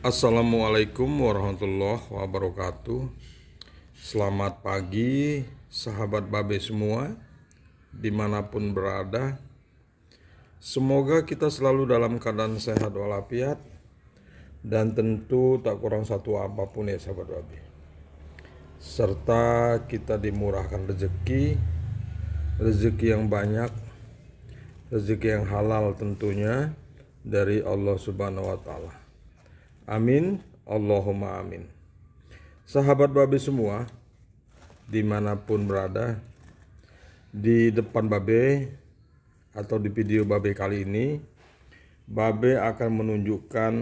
Assalamualaikum warahmatullahi wabarakatuh. Selamat pagi, sahabat Babe semua, dimanapun berada. Semoga kita selalu dalam keadaan sehat walafiat dan tentu tak kurang satu apapun ya sahabat Babe. Serta kita dimurahkan rezeki, rezeki yang banyak, rezeki yang halal tentunya dari Allah Subhanahu wa taala. Amin, Allahumma amin. Sahabat babe semua, dimanapun berada, di depan babe atau di video babe kali ini, babe akan menunjukkan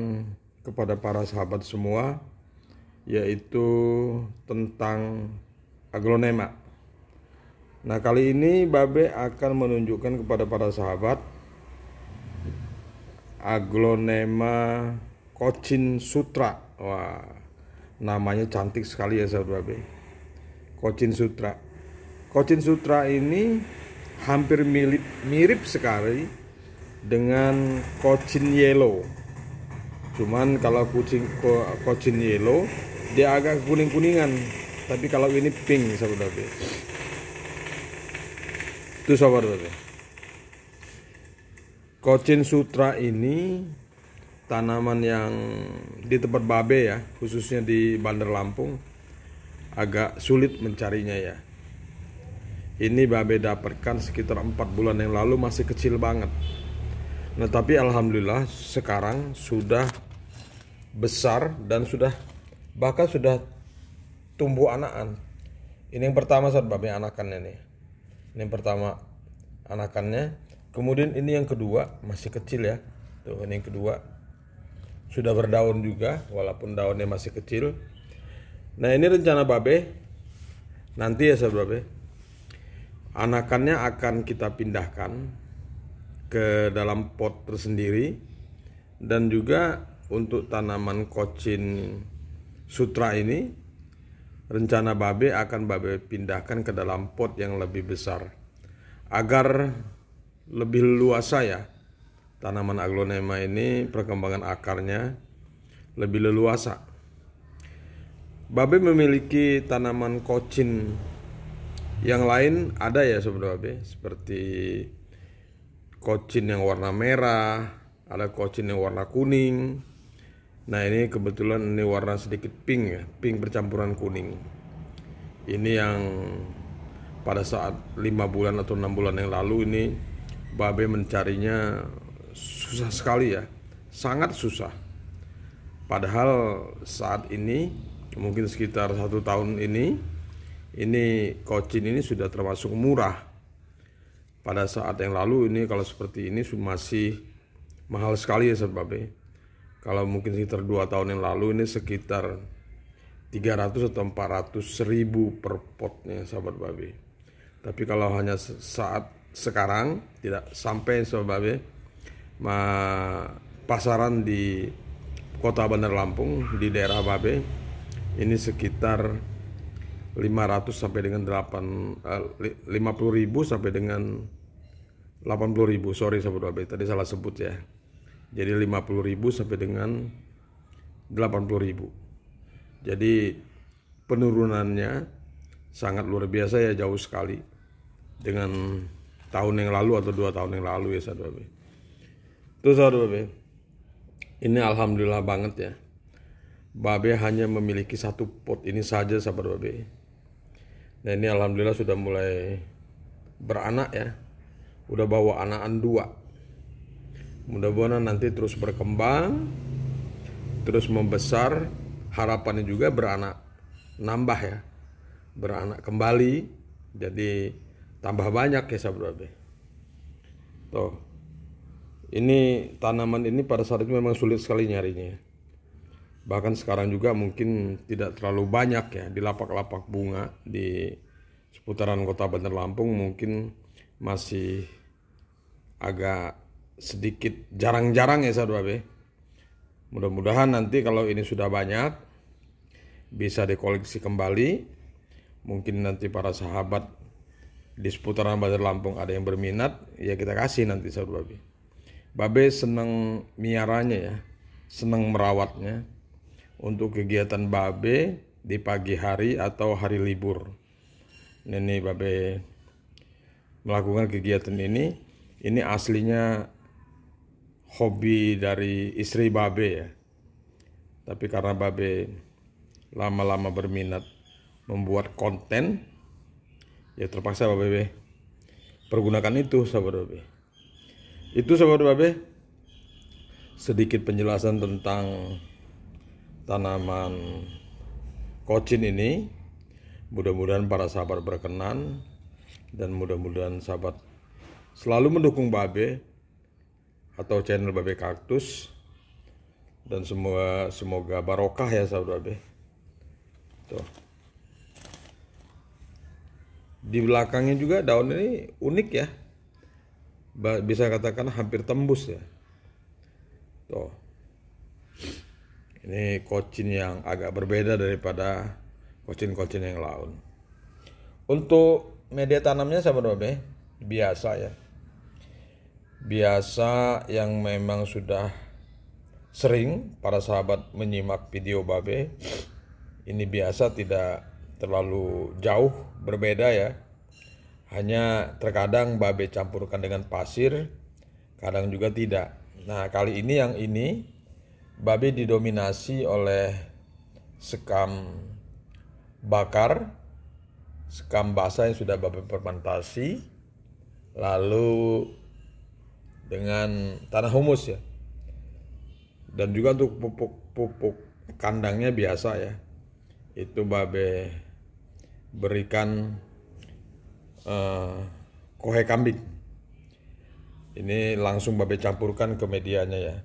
kepada para sahabat semua, yaitu tentang aglonema. Nah kali ini babe akan menunjukkan kepada para sahabat aglonema Kocin Sutra. Wah, namanya cantik sekali ya saudara B. Kocin Sutra. Kocin Sutra ini hampir mirip, mirip sekali dengan Kocin Yellow. Cuman kalau kucing ko, Kocin Yellow dia agak kuning-kuningan, tapi kalau ini pink saudara B. Itu saudara B. Kocin Sutra ini tanaman yang di tempat babe ya, khususnya di Bandar Lampung agak sulit mencarinya ya. Ini babe dapatkan sekitar 4 bulan yang lalu masih kecil banget. Nah, tapi alhamdulillah sekarang sudah besar dan sudah bahkan sudah tumbuh anakan. Ini yang pertama saat babe anakannya nih. Ini yang pertama anakannya. Kemudian ini yang kedua masih kecil ya. Tuh ini yang kedua sudah berdaun juga walaupun daunnya masih kecil nah ini rencana babe nanti ya sahabat babe anakannya akan kita pindahkan ke dalam pot tersendiri dan juga untuk tanaman kocin sutra ini rencana babe akan babe pindahkan ke dalam pot yang lebih besar agar lebih luas ya tanaman aglonema ini perkembangan akarnya lebih leluasa. Babe memiliki tanaman kocin yang lain ada ya sobat Babe seperti kocin yang warna merah, ada kocin yang warna kuning. Nah ini kebetulan ini warna sedikit pink ya, pink bercampuran kuning. Ini yang pada saat lima bulan atau enam bulan yang lalu ini Babe mencarinya susah sekali ya, sangat susah. Padahal saat ini mungkin sekitar satu tahun ini, ini kocin ini sudah termasuk murah. Pada saat yang lalu ini kalau seperti ini masih mahal sekali ya sebabnya. Kalau mungkin sekitar dua tahun yang lalu ini sekitar 300 atau 400 ribu per potnya sahabat babe. Tapi kalau hanya saat sekarang tidak sampai sahabat babe pasaran di Kota Bandar Lampung di daerah Babe ini sekitar 500 sampai dengan 8 eh, 50 ribu sampai dengan 80 ribu sorry sahabat Babe tadi salah sebut ya jadi 50 ribu sampai dengan 80 ribu jadi penurunannya sangat luar biasa ya jauh sekali dengan tahun yang lalu atau dua tahun yang lalu ya sahabat Babe Terus aduh babe, ini alhamdulillah banget ya. Babe hanya memiliki satu pot ini saja sahabat babe. Nah ini alhamdulillah sudah mulai beranak ya. Udah bawa anakan dua. Mudah-mudahan nanti terus berkembang, terus membesar. Harapannya juga beranak nambah ya, beranak kembali. Jadi tambah banyak ya sahabat babe. Tuh, ini tanaman ini pada saat itu memang sulit sekali nyarinya bahkan sekarang juga mungkin tidak terlalu banyak ya di lapak-lapak bunga di seputaran kota Bandar Lampung mungkin masih agak sedikit jarang-jarang ya saudara Mudah-mudahan nanti kalau ini sudah banyak bisa dikoleksi kembali. Mungkin nanti para sahabat di seputaran Bandar Lampung ada yang berminat, ya kita kasih nanti saudara Babe Babe seneng miaranya ya, seneng merawatnya. Untuk kegiatan Babe di pagi hari atau hari libur. Ini Babe melakukan kegiatan ini. Ini aslinya hobi dari istri Babe ya. Tapi karena Babe lama-lama berminat membuat konten, ya terpaksa Babe pergunakan itu sahabat Babe itu sobat babe sedikit penjelasan tentang tanaman kocin ini mudah-mudahan para sahabat berkenan dan mudah-mudahan sahabat selalu mendukung babe atau channel babe kaktus dan semua semoga barokah ya sahabat babe tuh di belakangnya juga daun ini unik ya bisa katakan hampir tembus ya tuh ini kocin yang agak berbeda daripada kocin-kocin yang laun. untuk media tanamnya sama berapa biasa ya biasa yang memang sudah sering para sahabat menyimak video babe ini biasa tidak terlalu jauh berbeda ya hanya terkadang babe campurkan dengan pasir, kadang juga tidak. Nah, kali ini yang ini babe didominasi oleh sekam bakar, sekam basah yang sudah babe fermentasi, lalu dengan tanah humus ya. Dan juga untuk pupuk-pupuk kandangnya biasa ya. Itu babe berikan Eh, kohe kambing. Ini langsung babe campurkan ke medianya ya.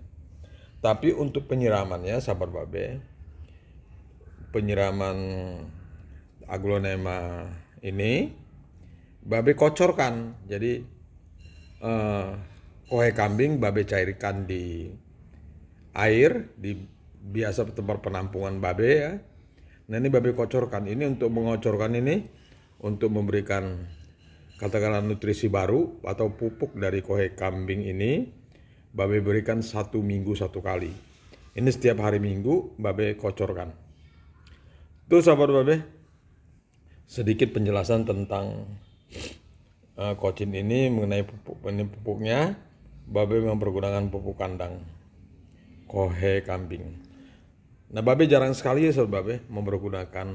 Tapi untuk penyiramannya sabar babe, penyiraman aglonema ini babe kocorkan. Jadi eh, kohe kambing babe cairkan di air di biasa tempat penampungan babe ya. Nah ini babe kocorkan ini untuk mengocorkan ini untuk memberikan katakanlah nutrisi baru atau pupuk dari kohe kambing ini babe berikan satu minggu satu kali ini setiap hari minggu babe kocorkan tuh sahabat babe sedikit penjelasan tentang uh, kocin ini mengenai pupuk ini pupuknya babe mempergunakan pupuk kandang kohe kambing nah babe jarang sekali ya sahabat babe mempergunakan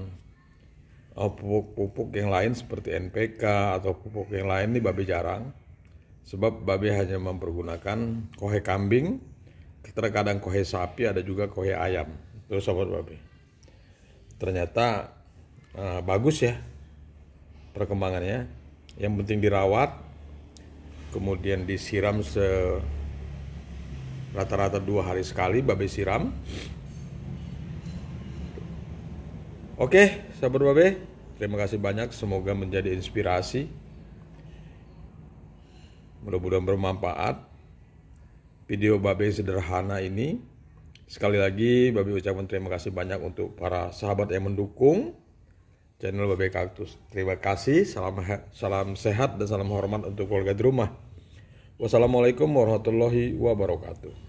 Oh, pupuk-pupuk yang lain seperti NPK atau pupuk yang lain ini babi jarang sebab babi hanya mempergunakan kohe kambing terkadang kohe sapi ada juga kohe ayam itu sobat babi ternyata uh, bagus ya perkembangannya yang penting dirawat kemudian disiram se rata-rata dua hari sekali babi siram Oke, sahabat Babe, terima kasih banyak. Semoga menjadi inspirasi. Mudah-mudahan bermanfaat. Video Babe sederhana ini. Sekali lagi, Babe ucapkan terima kasih banyak untuk para sahabat yang mendukung channel Babe Kaktus. Terima kasih, salam, salam sehat dan salam hormat untuk keluarga di rumah. Wassalamualaikum warahmatullahi wabarakatuh.